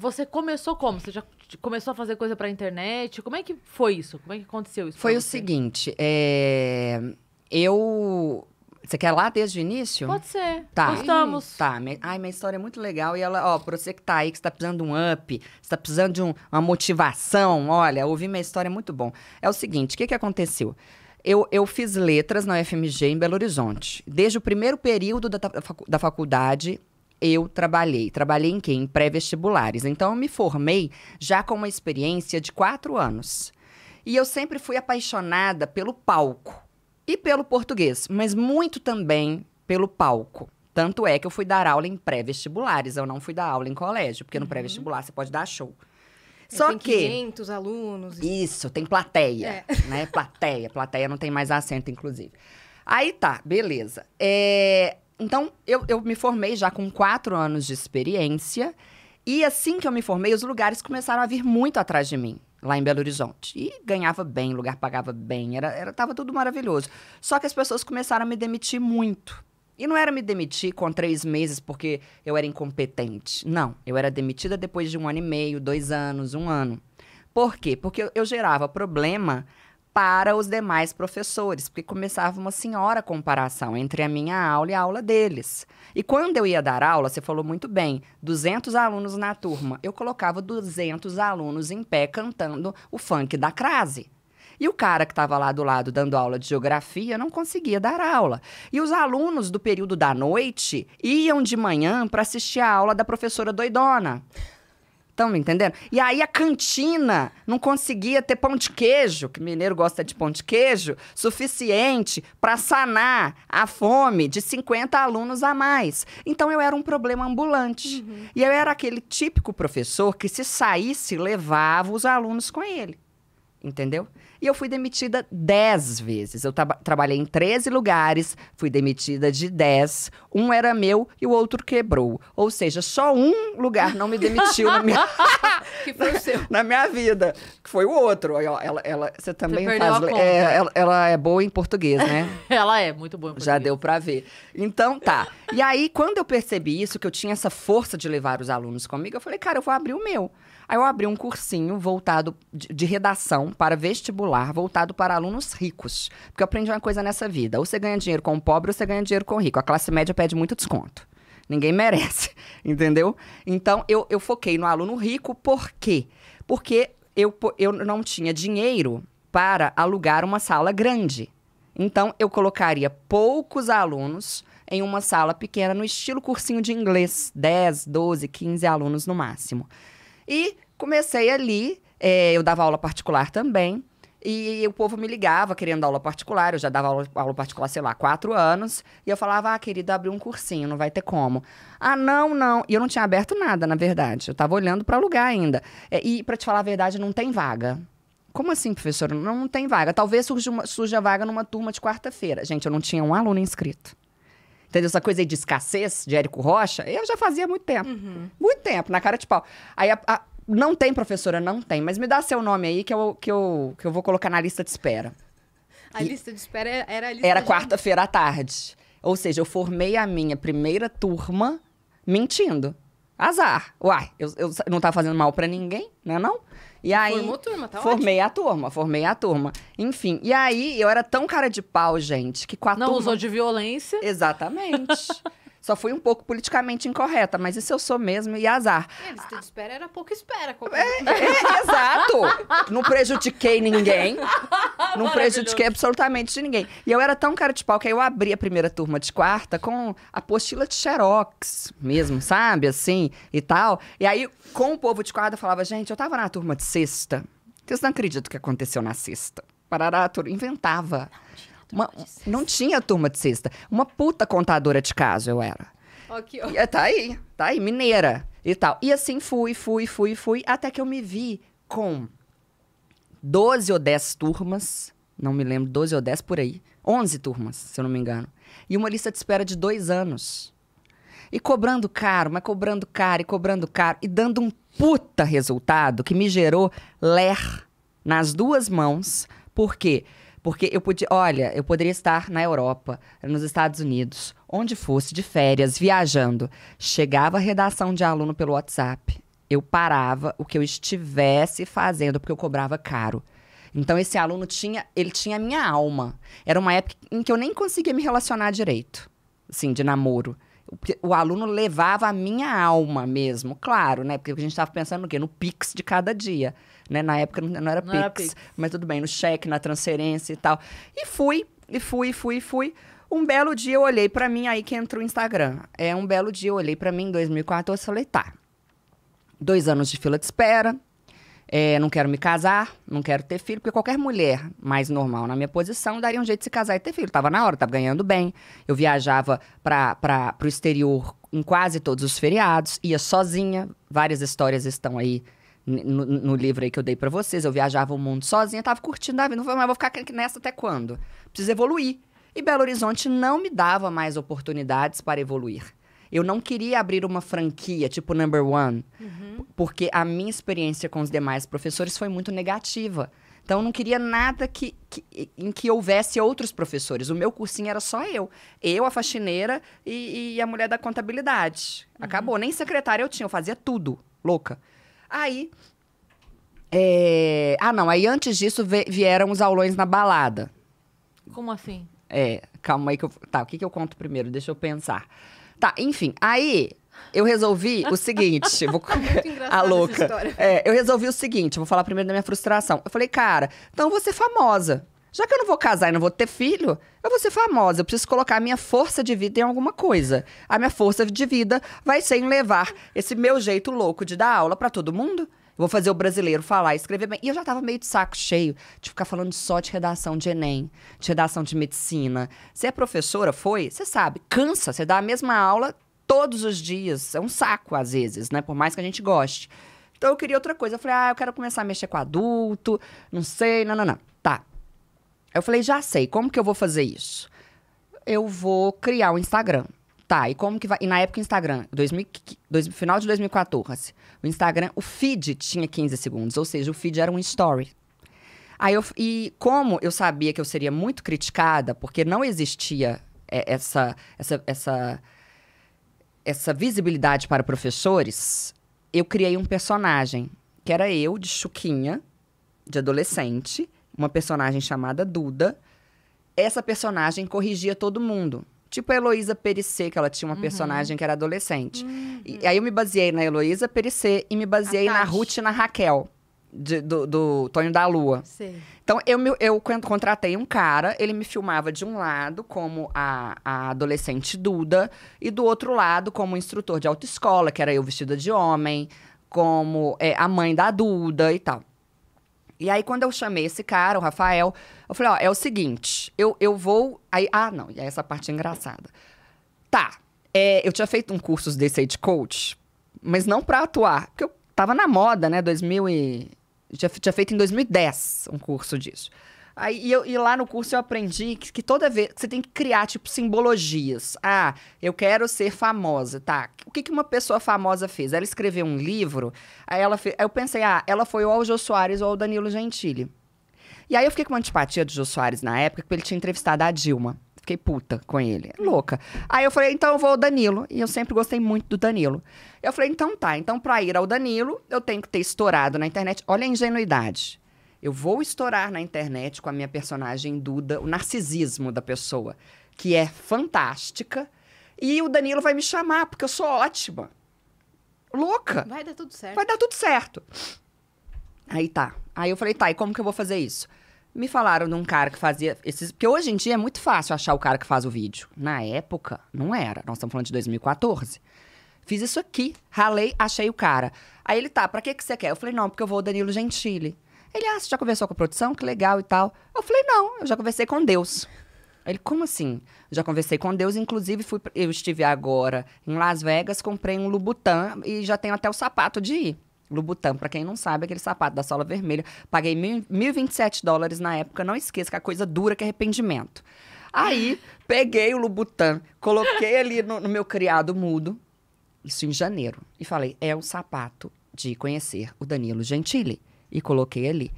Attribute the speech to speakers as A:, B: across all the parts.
A: Você começou como? Você já começou a fazer coisa pra internet? Como é que foi isso? Como é que aconteceu isso? Foi o seguinte, é... eu. Você quer lá desde o início? Pode ser. Tá. Gostamos. Tá. Ai, minha história é muito legal. E ela, ó, pra você que tá aí, que está precisando de um up, está precisando de um, uma motivação, olha, ouvir minha história é muito bom. É o seguinte, o que que aconteceu? Eu, eu, fiz letras na UFMG em Belo Horizonte. Desde o primeiro período da, da faculdade, eu trabalhei. Trabalhei em quê? Em pré-vestibulares. Então, eu me formei já com uma experiência de quatro anos. E eu sempre fui apaixonada pelo palco e pelo português, mas muito também pelo palco. Tanto é que eu fui dar aula em pré-vestibulares, eu não fui dar aula em colégio, porque uhum. no pré-vestibular você pode dar show.
B: É, Só tem que 500
A: alunos. E... Isso, tem plateia, é. né? Plateia, plateia não tem mais assento, inclusive. Aí tá, beleza. É, então, eu, eu me formei já com quatro anos de experiência. E assim que eu me formei, os lugares começaram a vir muito atrás de mim, lá em Belo Horizonte. E ganhava bem, o lugar pagava bem, era, era, tava tudo maravilhoso. Só que as pessoas começaram a me demitir muito. E não era me demitir com três meses porque eu era incompetente. Não, eu era demitida depois de um ano e meio, dois anos, um ano. Por quê? Porque eu, eu gerava problema para os demais professores, porque começava uma senhora comparação entre a minha aula e a aula deles. E quando eu ia dar aula, você falou muito bem, 200 alunos na turma, eu colocava 200 alunos em pé cantando o funk da crase. E o cara que estava lá do lado dando aula de geografia não conseguia dar aula. E os alunos do período da noite iam de manhã para assistir a aula da professora doidona. Estão me entendendo? E aí a cantina não conseguia ter pão de queijo, que mineiro gosta de pão de queijo, suficiente para sanar a fome de 50 alunos a mais. Então eu era um problema ambulante. Uhum. E eu era aquele típico professor que se saísse levava os alunos com ele. Entendeu? E eu fui demitida 10 vezes. Eu tra trabalhei em 13 lugares, fui demitida de 10. Um era meu e o outro quebrou. Ou seja, só um lugar não me demitiu na minha... que foi o seu. na minha vida, que foi o outro. Ela, ela, você também você faz... É, ela, ela, é boa em português, né? ela é muito boa em português. Já deu pra ver. Então, tá. E aí, quando eu percebi isso, que eu tinha essa força de levar os alunos comigo, eu falei, cara, eu vou abrir o meu. Aí eu abri um cursinho voltado de, de redação para vestibular, voltado para alunos ricos. Porque eu aprendi uma coisa nessa vida: ou você ganha dinheiro com o pobre, ou você ganha dinheiro com o rico. A classe média pede muito desconto. Ninguém merece, entendeu? Então eu, eu foquei no aluno rico, por quê? Porque eu, eu não tinha dinheiro para alugar uma sala grande. Então eu colocaria poucos alunos em uma sala pequena, no estilo cursinho de inglês, 10, 12, 15 alunos no máximo. E comecei ali, é, eu dava aula particular também. E o povo me ligava querendo aula particular. Eu já dava aula, aula particular, sei lá, quatro anos. E eu falava, ah, querido, abri um cursinho, não vai ter como. Ah, não, não. E eu não tinha aberto nada, na verdade. Eu tava olhando para lugar ainda. E, para te falar a verdade, não tem vaga. Como assim, professora? Não, não tem vaga. Talvez surja, uma, surja vaga numa turma de quarta-feira. Gente, eu não tinha um aluno inscrito. Entendeu? Essa coisa aí de escassez, de Érico Rocha, eu já fazia muito tempo. Uhum. Muito tempo, na cara de pau. Aí a, a, não tem, professora, não tem. Mas me dá seu nome aí que eu, que eu, que eu vou colocar na lista de espera. A e lista de espera era a lista Era quarta-feira à tarde. Ou seja, eu formei a minha primeira turma mentindo. Azar. Uai, eu, eu não tava fazendo mal para ninguém, né não? É não? E aí, Formou turma, tá Formei ótimo. a turma, formei a turma. Enfim, e aí eu era tão cara de pau, gente, que com a Não turma... usou de violência. Exatamente. Só fui um pouco politicamente incorreta, mas isso eu sou mesmo e azar. É, lista de espera era pouco espera. Como... É é, é, é, exato. Não prejudiquei ninguém. Não prejudiquei absolutamente ninguém. E eu era tão cara de pau que aí eu abri a primeira turma de quarta com apostila de xerox mesmo, sabe? Assim, e tal. E aí, com o povo de quarta, eu falava, gente, eu tava na turma de sexta. Vocês não acreditam o que aconteceu na sexta. Parará, inventava. Não, uma, não tinha turma de sexta. Uma puta contadora de caso eu era. Okay, okay. E, tá aí, tá aí, mineira e tal. E assim fui, fui, fui, fui, até que eu me vi com 12 ou 10 turmas, não me lembro, 12 ou 10 por aí. 11 turmas, se eu não me engano. E uma lista de espera de dois anos. E cobrando caro, mas cobrando caro, e cobrando caro, e dando um puta resultado que me gerou ler nas duas mãos, porque quê? Porque eu podia, olha, eu poderia estar na Europa, nos Estados Unidos, onde fosse, de férias, viajando. Chegava a redação de aluno pelo WhatsApp. Eu parava o que eu estivesse fazendo, porque eu cobrava caro. Então esse aluno tinha, ele tinha a minha alma. Era uma época em que eu nem conseguia me relacionar direito, assim, de namoro. O, aluno levava a minha alma mesmo, claro, né? Porque a gente estava pensando no quê? No pix de cada dia. Né? Na época não, era, não Pix, era Pix, mas tudo bem, no cheque, na transferência e tal. E fui, e fui, e fui, e fui. Um belo dia eu olhei para mim, aí que entrou o Instagram. É, um belo dia eu olhei para mim em 2014 e falei, tá, dois anos de fila de espera, é, não quero me casar, não quero ter filho, porque qualquer mulher mais normal na minha posição daria um jeito de se casar e ter filho. Tava na hora, tava ganhando bem. Eu viajava para o exterior em quase todos os feriados, ia sozinha. Várias histórias estão aí no, no, livro aí que eu dei para vocês, eu viajava o mundo sozinha, tava curtindo a vida, não falei, mas vou ficar nessa até quando? Preciso evoluir. E Belo Horizonte não me dava mais oportunidades para evoluir. Eu não queria abrir uma franquia, tipo number one, uhum. porque a minha experiência com os demais professores foi muito negativa. Então, eu não queria nada que, que, em que houvesse outros professores. O meu cursinho era só eu. Eu, a faxineira e, e a mulher da contabilidade. Uhum. Acabou. Nem secretária eu tinha, eu fazia tudo. Louca. Aí. É... Ah, não. Aí antes disso vieram os aulões na balada. Como assim? É, calma aí que eu. Tá, o que, que eu conto primeiro? Deixa eu pensar. Tá, enfim. Aí eu resolvi o seguinte. Vou... É a louca. É, eu resolvi o seguinte, vou falar primeiro da minha frustração. Eu falei, cara, então você vou ser famosa. Já que eu não vou casar e não vou ter filho, eu vou ser famosa. Eu preciso colocar a minha força de vida em alguma coisa. A minha força de vida vai ser em levar esse meu jeito louco de dar aula para todo mundo. vou fazer o brasileiro falar, escrever bem. E eu já tava meio de saco cheio de ficar falando só de redação de Enem, de redação de medicina. Você é professora, foi? Você sabe, cansa. Você dá a mesma aula todos os dias. É um saco, às vezes, né? Por mais que a gente goste. Então eu queria outra coisa. Eu falei, ah, eu quero começar a mexer com adulto, não sei, não, não, não. Tá, eu falei, já sei, como que eu vou fazer isso? Eu vou criar o um Instagram. Tá, e como que vai. E na época, o Instagram, 2000, final de 2014, o Instagram, o feed tinha 15 segundos, ou seja, o feed era um story. Aí eu, e como eu sabia que eu seria muito criticada, porque não existia é, essa, essa, essa, essa visibilidade para professores, eu criei um personagem, que era eu, de Chuquinha, de adolescente, uma personagem chamada Duda. Essa personagem corrigia todo mundo. Tipo a Heloísa Perissé, que ela tinha uma uhum. personagem que era adolescente. Uhum. E aí eu me baseei na Heloísa Perissé e me baseei na Ruth e na Raquel. De, do, do, Tonho da Lua. Sim. Então, eu, eu contratei um cara, ele me filmava de um lado como a, a, adolescente Duda, e do outro lado como instrutor de autoescola, que era eu vestida de homem, como é, a mãe da Duda e tal. E aí, quando eu chamei esse cara, o Rafael, eu falei, ó, é o seguinte, eu, eu vou... Aí, ah, não, e aí essa parte é engraçada. Tá, é, eu tinha feito um curso desse aí de coach, mas não pra atuar, porque eu tava na moda, né, 2000 e... tinha tinha feito em 2010 um curso disso. Aí, e, eu, e, lá no curso eu aprendi que, que toda vez que você tem que criar, tipo, simbologias. Ah, eu quero ser famosa, tá? O que, que uma pessoa famosa fez? Ela escreveu um livro, aí, ela aí eu pensei, ah, ela foi ou ao Jô Soares ou ao Danilo Gentili. E aí eu fiquei com uma antipatia do Jô Soares na época, porque ele tinha entrevistado a Dilma. Fiquei puta com ele, louca. Aí eu falei, então eu vou ao Danilo. E eu sempre gostei muito do Danilo. Eu falei, então tá, então pra ir ao Danilo, eu tenho que ter estourado na internet. Olha a ingenuidade. Eu vou estourar na internet com a minha personagem Duda, o narcisismo da pessoa, que é fantástica, e o Danilo vai me chamar, porque eu sou ótima. Louca! Vai dar tudo certo. Vai dar tudo certo. Aí tá. Aí eu falei, tá, e como que eu vou fazer isso? Me falaram de um cara que fazia esses. Porque hoje em dia é muito fácil achar o cara que faz o vídeo. Na época, não era. Nós estamos falando de 2014. Fiz isso aqui, ralei, achei o cara. Aí ele tá, pra que, que você quer? Eu falei, não, porque eu vou o Danilo Gentili. Ele, ah, você já conversou com a produção? Que legal e tal. Eu falei, não, eu já conversei com Deus. Ele, como assim? Já conversei com Deus, inclusive fui, eu estive agora em Las Vegas, comprei um Lubutã e já tenho até o sapato de ir. Louboutin, para quem não sabe, é aquele sapato da sola vermelha. Paguei mil, 1.027 dólares na época, não esqueça que a é coisa dura que é arrependimento. Aí, peguei o Lubutã, coloquei ali no, no meu criado mudo, isso em janeiro, e falei, é o sapato de conhecer o Danilo Gentili e coloquei ali.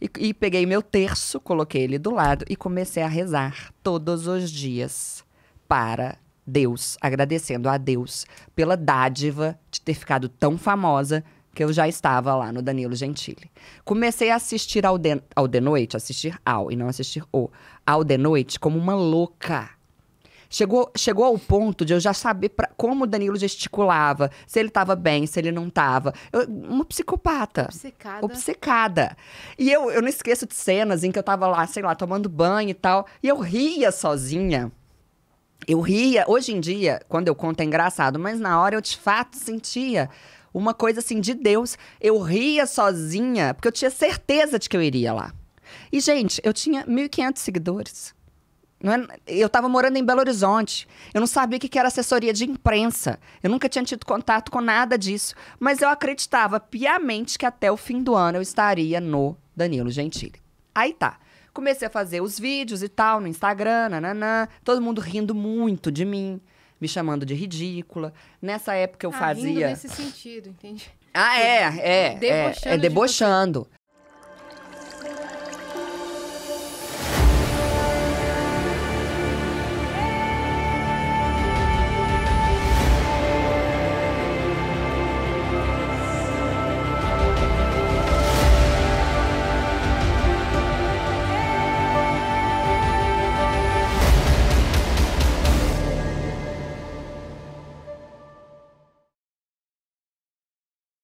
A: E, e, peguei meu terço, coloquei ele do lado e comecei a rezar todos os dias para Deus, agradecendo a Deus pela dádiva de ter ficado tão famosa que eu já estava lá no Danilo Gentili. Comecei a assistir ao de, ao de noite, assistir ao e não assistir o, ao de noite como uma louca Chegou, chegou ao ponto de eu já saber pra, como o Danilo gesticulava, se ele estava bem, se ele não estava. uma psicopata. Obcecada. Obcecada. E eu, eu não esqueço de cenas em que eu estava lá, sei lá, tomando banho e tal, e eu ria sozinha. Eu ria. Hoje em dia, quando eu conto é engraçado, mas na hora eu de fato sentia uma coisa assim de Deus. Eu ria sozinha, porque eu tinha certeza de que eu iria lá. E, gente, eu tinha 1.500 seguidores. É? eu estava morando em Belo Horizonte. Eu não sabia o que era assessoria de imprensa. Eu nunca tinha tido contato com nada disso. Mas eu acreditava piamente que até o fim do ano eu estaria no Danilo Gentili. Aí tá. Comecei a fazer os vídeos e tal no Instagram, nananã. Todo mundo rindo muito de mim, me chamando de ridícula. Nessa época eu ah, fazia. Rindo nesse sentido, entendi. Ah, é, é. Debochando. É, é debochando.